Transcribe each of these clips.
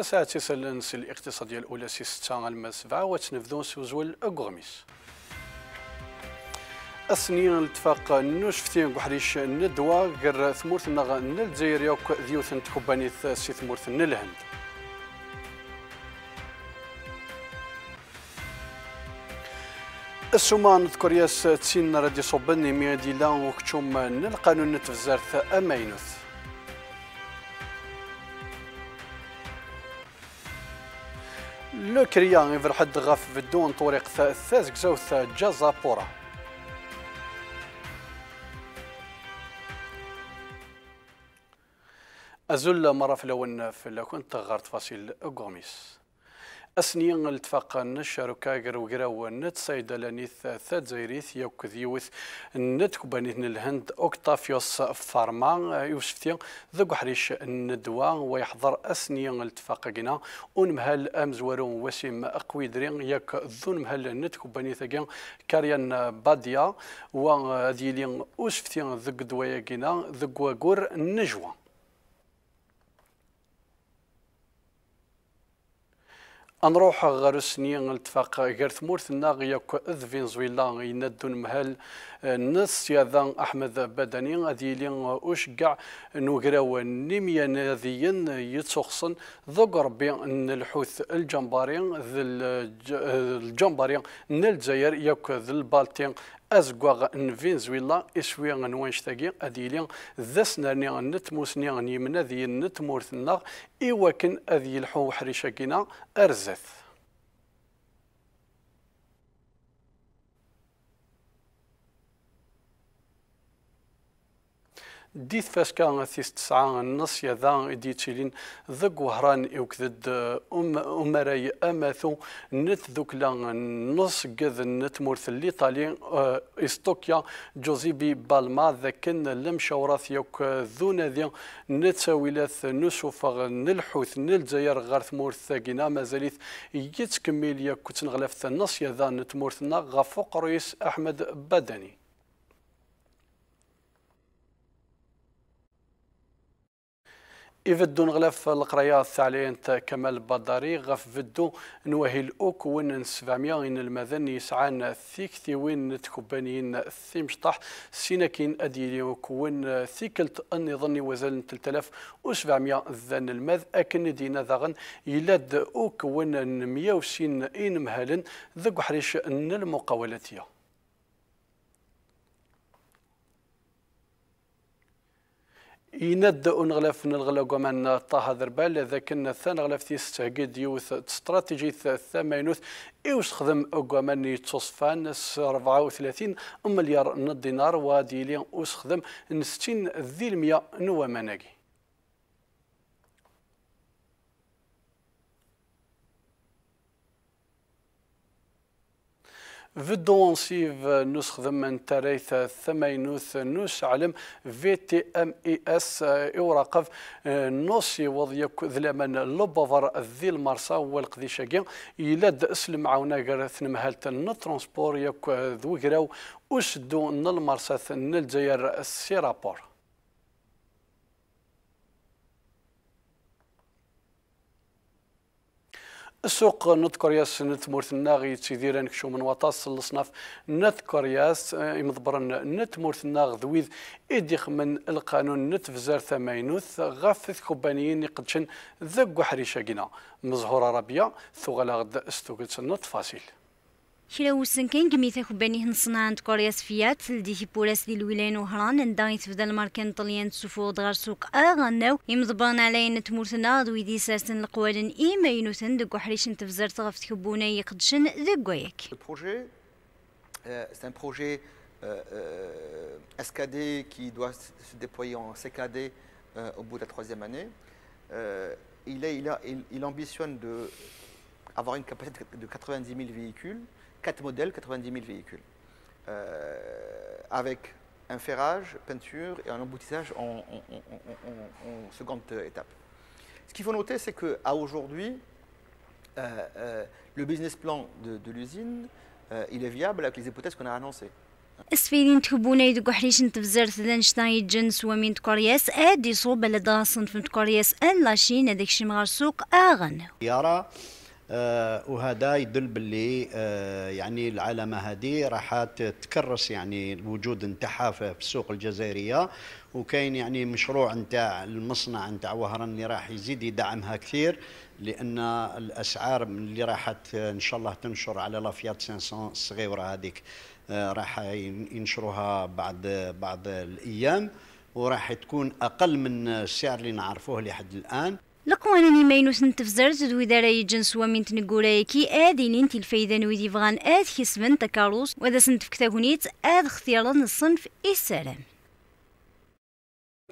تسعة تسال الاقتصادية الأولى سي ستة الماء سبعة وتنفذون سوزول أقرميس أسنين الاتفاق نوشفتين بحريش ندوى غير ثمورث النغة نلزيريا وكذيوث ذيوث سي ثمورث الهند السوما نذكر ياس تسين ردي صبني ميادي لان وكتوم نلقانون نتفزارث أمينوث لو كريا يفرحد غاف الدون طريق ثازك زوث جازا بورا ازول مرة في لون في لكون تغارت تفاصيل غوميس أسني التفاقان الشركة غروغرا ونت ثاد زيريث يوكذ ذيوث نت كوبانيث الهند أوكتافيوس فارما يوسفتي ذو حريش الندوة ويحضر التفاق قنا ونمهل أمزورون وسيم درين ياك ذو نمهل نت كوبانيث كاريان باديا وذيلين اللي أوسفتي ذو دوايا ذو قور نجوان أنروح غير سنين التفاق غير ثمورتنا غياك اذ فنزويلا يندون مهل نس يا احمد بدني غادي يلي أشقع نوكراو نيميا ناذيا يتسخصن ذوك ربي الحوث الجمبري الجمباري الجزائر ياك البالتين أزغوغ ان فينزويلا إسوي نوانشتاقي أدي لي ذا سنرني النت موسني يمنا ذي النت مورثنا إيواكن أذي الحو حريشاكينا أرزث ديت فاسكا تيس تسعة النص يذا دي تيلين ذق وهران وكذد أم أمراي أماثو نت ذوك لا النص قذ نت مورث اللي إستوكيا جوزيبي بالما لم لمشاورات يوك ذو نذي نت ويلاث نسوف نلحوث نلزير غارث مورث ثاقينا مازاليث يتكمل يا كتنغلاف النص يذا نت مورثنا غفوق رئيس أحمد بدني يفدون غلاف القرايات تاع انت كمال بداري غف فدو نوهي الأوك وين 700 ان المذن يسعان ثيك ثي وين تكبانيين ثي مشطح سينكين اديلي وكوين ثيكلت اني ظني وزال 3700 ذن المذ اكن دينا ذغن يلد اوك وين وسين ان مهلن ذق حريش ان المقاولاتيه يند من الغلاق ومن طه ذربال لكن ثان غلف تيس تهقد يوث استراتيجي الثمانوث إيوش خدم أقوامن يتصفان 34 مليار دينار وديلي خدم 60 ذي المية نوى نوامناكي في الدونسيف نسخدم من تاريث ثمينوث نوس علم في e تي ام اي اس اوراقف آه، نوسي وضيك ذلمن لوبوفر ذي المرسا والقذي شاقي يلد اسلم عاونا غير ثنمهالت نترونسبور يك ذوكراو وشدو نلمرسا نلجير السيرابور السوق نذكر ياس نتمورت الناغي تسيديرا نكشو من وطاس الصناف نذكر ياس آه، يمضبرن نتمورت الناغ ذويذ إديخ من القانون نتفزار ثماينوث غاف كوبانيين يقدشن ذق وحريشة قنا مزهورة ربيع ثغلاغ استوكتسن تفاصيل le projet euh, c'est un projet euh, euh, SKD qui doit se déployer en CKD au bout de la troisième année. il ambitionne d'avoir une capacité de 90 000 véhicules quatre modèles, 90 000 véhicules, euh, avec un ferrage, peinture et un emboutissage en, en, en, en seconde étape. Ce qu'il faut noter, c'est qu'à aujourd'hui, euh, euh, le business plan de, de l'usine, euh, il est viable avec les hypothèses qu'on a annoncées. اسفيرين تخبونا faire حليش نتفزر ثلان شتا يتجن سوا من تكورياس ادي صوب بلد غاصن في تكورياس ان لاشين هذاك الشي مغار سوق اغن يارا آه، وهذا يدل باللي آه، يعني العلامه هذه راح تكرس يعني الوجود نتاعها في السوق الجزائريه وكاين يعني مشروع نتاع المصنع نتاع وهران اللي راح يزيد يدعمها كثير لان الاسعار اللي راح ان شاء الله تنشر على لافيات 500 الصغيره هذيك آه، راح ينشروها بعد بعض الايام وراح تكون اقل من السعر اللي نعرفوه لحد الان القوانين ماينوس نتفزرز دو إذا رايجن سوا من كي آدي لنتي الفايدة ويدي بغان آد خسمن تكاروس وذا سنتف كتاكونيت آد اختيارا الصنف السلام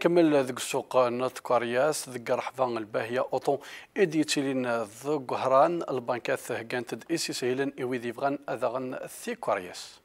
كمل ذق السوق ناطق كارياس ذق رحفان الباهية اوتو إدي تيلين ذق هران البنكات ثهجانت اسي سهلا إويدي بغان أذغن ثي كارياس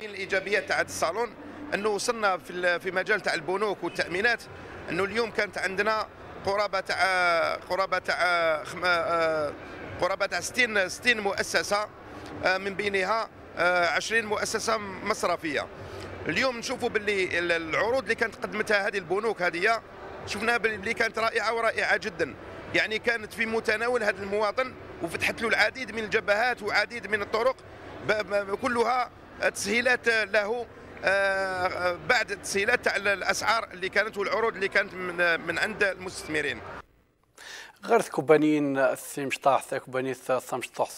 الإيجابية تاع الصالون أنه وصلنا في مجال تاع البنوك والتأمينات أنه اليوم كانت عندنا قرابه تاع آه، قرابه تاع آه، آه، قرابه تاع 60 60 مؤسسه من بينها 20 مؤسسه مصرفيه اليوم نشوفوا باللي العروض اللي كانت قدمتها هذه البنوك هذه شفناها باللي كانت رائعه ورائعه جدا يعني كانت في متناول هذا المواطن وفتحت له العديد من الجبهات وعديد من الطرق كلها تسهيلات له آه، بعد التسهيلات تاع الاسعار اللي كانت والعروض اللي كانت من, من عند المستثمرين غير ثكبانيين الثيمشطاح ثكباني الثمشطاح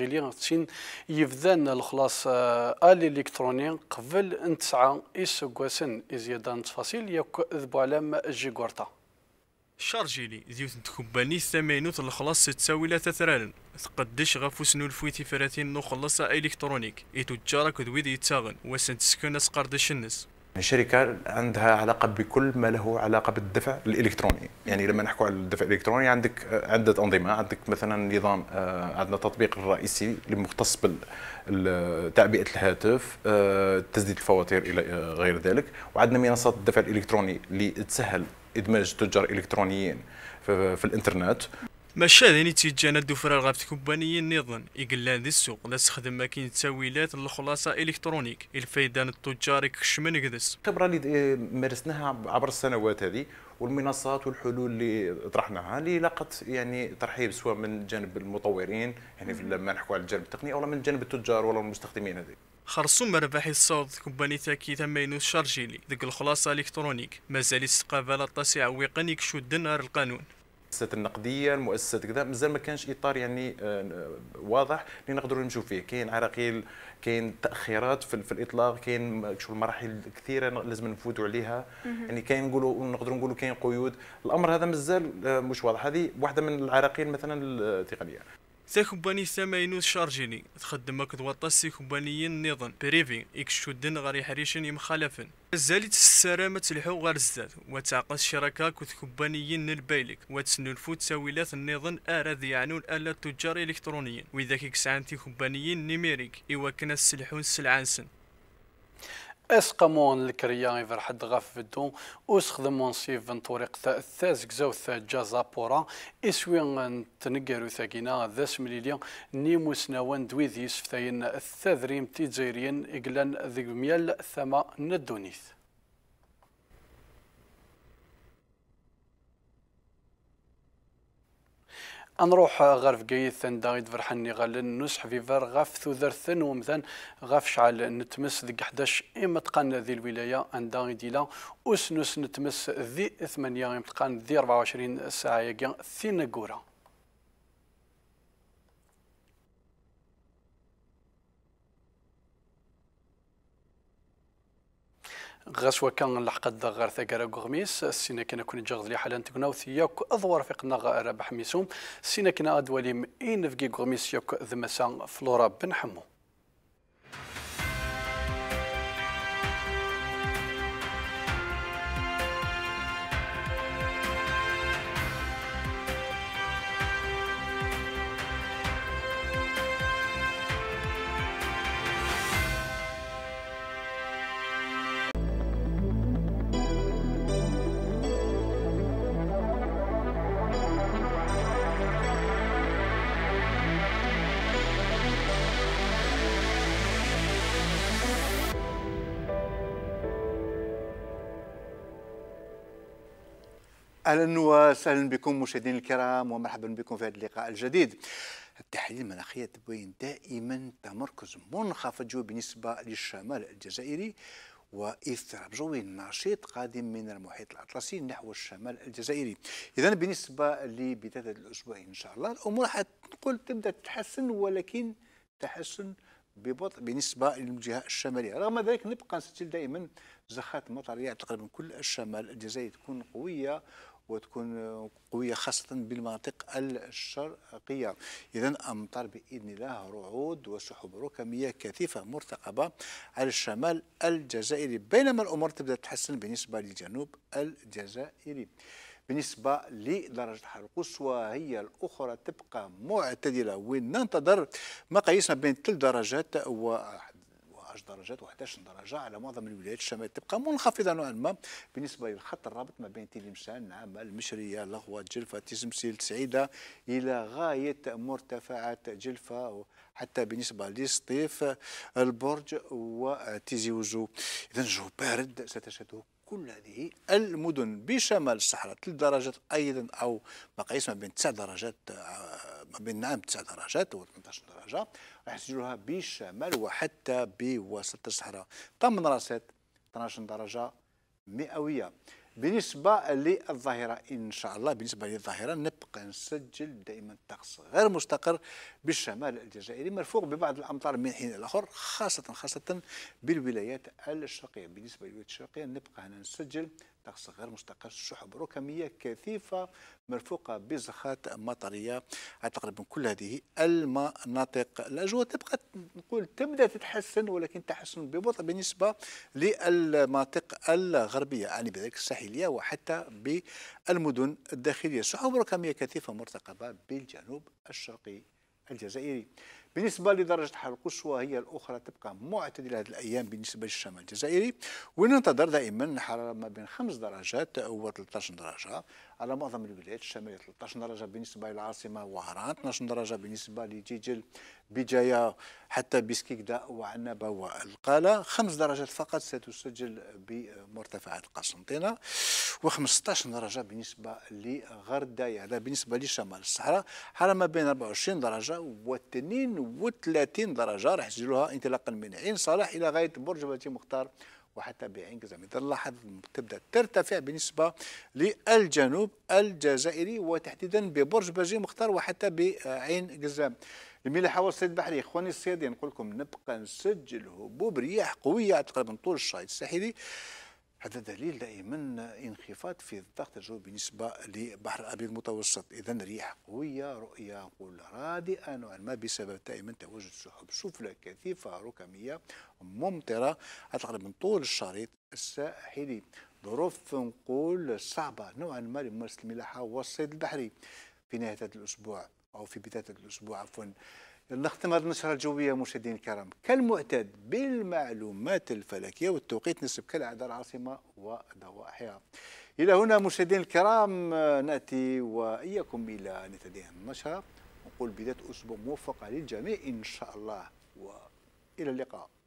لي غتشين يفذان الخلاص آه، الي الكتروني قبل نتسعى يسوقسن إزيادان تفاصيل ياك ذبو علام جيكورتا شارجيلي ديوت تكباني ثمانوت الخلاص تساوي لا تثرالن تقدش غف وسنو الفويتي فراتين نو خلصة الكترونيك يتجارك دويد يتساغن واسن تسكن اسقردش الشركة عندها علاقة بكل ما له علاقة بالدفع الإلكتروني، يعني لما نحكوا على الدفع الإلكتروني عندك عدة أنظمة، عندك مثلا نظام آه، عندنا تطبيق الرئيسي المختص بتعبئة الهاتف، آه، تسديد الفواتير إلى آه، غير ذلك، وعندنا منصات الدفع الإلكتروني اللي تسهل ادماج تجار الالكترونيين في, في الانترنت ماشا ذني تيجانا دوفرا غابت كوبانية نظن إقلان دي السوق لا تخدم ماكينة تاويلات للخلاصة إلكترونيك الفيدان التجار كشمن قدس الخبرة اللي آه، مارسناها عبر السنوات هذه والمنصات والحلول اللي طرحناها اللي لاقت يعني ترحيب سواء من جانب المطورين يعني لما نحكوا على الجانب التقني او من جانب التجار ولا المستخدمين هذه خرصوا مرباح الصوت كوباني تاكي تمينو الشارجيلي ذك الخلاصه الكترونيك مازال استقبال التاسع ويقن يكشو الدنار القانون المؤسسات النقديه المؤسسات كذا مازال ما كانش اطار يعني آه، آه، واضح اللي نقدروا نمشوا فيه كاين عراقيل كاين تاخيرات في, في الاطلاق كاين شوف المراحل كثيره لازم نفوتوا عليها يعني كاين نقولوا نقدروا نقولوا كاين قيود الامر هذا مازال آه، مش واضح هذه واحده من العراقيل مثلا التقنيه تا كومباني ساماينوس شارجيني تخدم هكذا سي كومبانيين نيضن بريفي إكشودن غاري حريشن يمخالفن زالت السرامة تلحو غير الزاد وتعقد الشراكة كوت كوبانيين وتسنو الفوت تساويلات النظام آرا يعنون آلات التجار إلكترونيين وإذا كيكسعان تي كوبانيين نيميريك إوا كان السلحون السلعانسن اسقمون الكريا يفر حد غاف فدو وسخدمون سيف من طريق الثازك كزاو ثا جازا اسوي تنقرو ثاكينا ذا سمليليا نيمو سناوان دوي ذيس ثاين الثاذريم تيزيريين اقلان ذي ميال ثما ندونيث أنروح غرف ثن دايد فرحني غالن نسح في فار غاف ثوذرثن ومثن غاف شعل نتمس ذي 11 إما تقان ذي الولاية أن دايد إلى أسنس نتمس ذي ثمانية إما تقان ذي 24 ساعة يقين ثين قورا غاس كان لحق الدغار ثقرا غميس سينا كنا كون جغز لي حالا ثياك أضوار في رفيقنا ربح ميسوم سينا كنا أدوالي اين في غميس ياك ذمسان فلورا بن حمو اهلا وسهلا بكم مشاهدينا الكرام ومرحبا بكم في هذا اللقاء الجديد. التحاليل المناخيه تبين دائما تمركز منخفض جوي بالنسبه للشمال الجزائري واضطراب جوي نشيط قادم من المحيط الاطلسي نحو الشمال الجزائري. اذا بالنسبه لبدايه الاسبوع ان شاء الله الامور حتقول تبدا تتحسن ولكن تحسن ببطء بالنسبه للجهه الشماليه رغم ذلك نبقى نسجل دائما زخات مطريه تقريبا كل الشمال الجزائري تكون قويه وتكون قوية خاصة بالمناطق الشرقية إذا أمطار بإذن الله رعود وسحب ركاميه كثيفة مرتقبة على الشمال الجزائري بينما الأمور تبدأ تتحسن بالنسبة للجنوب الجزائري بالنسبة لدرجة الحرارة القصوى هي الأخرى تبقى معتدلة وننتظر ما بين 3 درجات و درجات و11 درجه على معظم الولايات الشماليه تبقى منخفضه نوعا ما بالنسبه للخط الرابط ما بين تلمسان نعم المشريه لغوه جلفه تسمسيل سعيده الى غايه مرتفعات جلفه حتى بالنسبه لسطيف البرج وتيزي وزو اذا جو بارد ستشهده كل هذه المدن بشمال الصحراء ثلاث درجات ايضا او مقاييس ما بين 9 درجات ما بين نعم 9 درجات و 18 درجه راح يسجلوها بشمال وحتى بوسط الصحراء طمن راسات 12 درجه مئويه بالنسبه للظاهره ان شاء الله بالنسبه للظاهره نبقى نسجل دائما الطقس غير مستقر بالشمال الجزائري مرفوق ببعض الامطار من حين الى اخر خاصه خاصه بالولايات الشرقيه بالنسبه للولايات الشرقيه نبقى هنا نسجل طقس غير مستقر سحب ركمية كثيفة مرفوقة بزخات مطرية تقريبا كل هذه المناطق الأجواء تبقى نقول تبدأ تتحسن ولكن تحسن ببطء بالنسبة للمناطق الغربية يعني بذلك الساحلية وحتى بالمدن الداخلية سحب ركمية كثيفة مرتقبة بالجنوب الشرقي الجزائري بالنسبة لدرجة الحرارة القصوى هي الأخرى تبقى معتدلة هذه الأيام بالنسبة للشمال الجزائري وننتظر دائما حرارة ما بين 5 درجات أو 13 درجة على معظم الولايات الشمالية 13 درجة بالنسبة للعاصمة وهران 12 درجة بالنسبة لتيجل بجاية حتى بسكيكدا وعنبة والقالة 5 درجات فقط ستسجل بمرتفعات قسنطينة و15 درجة بالنسبة لغرداية هذا بالنسبة لشمال الصحراء حرارة ما بين 24 درجة و 32 درجة راح تسجلوها انطلاقا من عين صالح إلى غاية برج باتي مختار وحتى بانجاز من اللحظه تبدا ترتفع بالنسبه للجنوب الجزائري وتحديدا ببرج بجي مختار وحتى بعين قزام الملاحه والصيد البحري اخواني الصيادين نقول لكم نبقى نسجل هبوب رياح قويه تقريبا طول الشاطئ الساحلي هذا دليل دائما انخفاض في الضغط الجوي بالنسبه للبحر الابيض المتوسط اذا ريح قويه رؤيه نقول رادئه نوعا ما بسبب دائما تواجد سحب سفلى كثيفه ركاميه ممطره تقريبا من طول الشريط الساحلي ظروف نقول صعبه نوعا ما لممارسه الملاحه والصيد البحري في نهايه هذا الاسبوع او في بدايه الاسبوع عفوا نختم هذه النشرة الجوية مشاهدينا الكرام كالمعتاد بالمعلومات الفلكية والتوقيت نسب كالعادة العاصمة وضواحيها إلى هنا مشاهدينا الكرام نأتي وإياكم إلى نتائج النشرة نقول بداية أسبوع موفقة للجميع إن شاء الله وإلى اللقاء